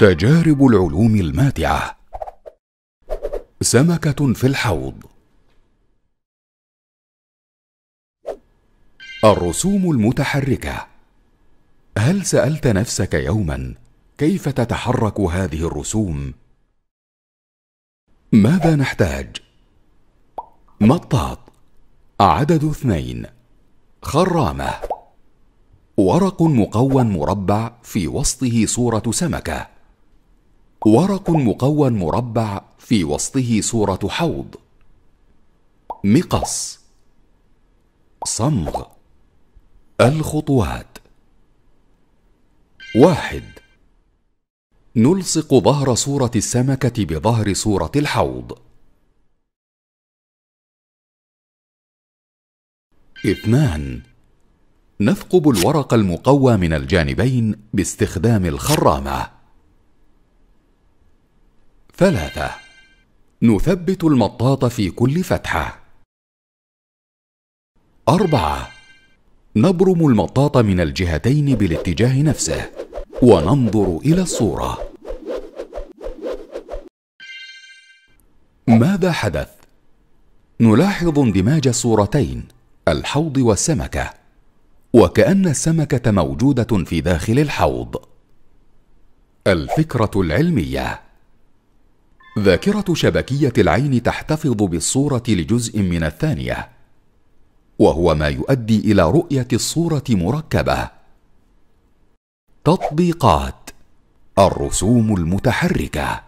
تجارب العلوم الماتعة سمكة في الحوض الرسوم المتحركة هل سألت نفسك يوما كيف تتحرك هذه الرسوم؟ ماذا نحتاج؟ مطاط عدد اثنين خرامه ورق مقوى مربع في وسطه صورة سمكة ورق مقوى مربع في وسطه صورة حوض مقص صمغ الخطوات واحد نلصق ظهر صورة السمكة بظهر صورة الحوض اثنان نثقب الورق المقوى من الجانبين باستخدام الخرامة ثلاثة نثبت المطاط في كل فتحة أربعة نبرم المطاط من الجهتين بالاتجاه نفسه وننظر إلى الصورة ماذا حدث؟ نلاحظ اندماج الصورتين الحوض والسمكة وكأن السمكة موجودة في داخل الحوض. الفكرة العلمية ذاكرة شبكية العين تحتفظ بالصورة لجزء من الثانية، وهو ما يؤدي إلى رؤية الصورة مركبة. تطبيقات الرسوم المتحركه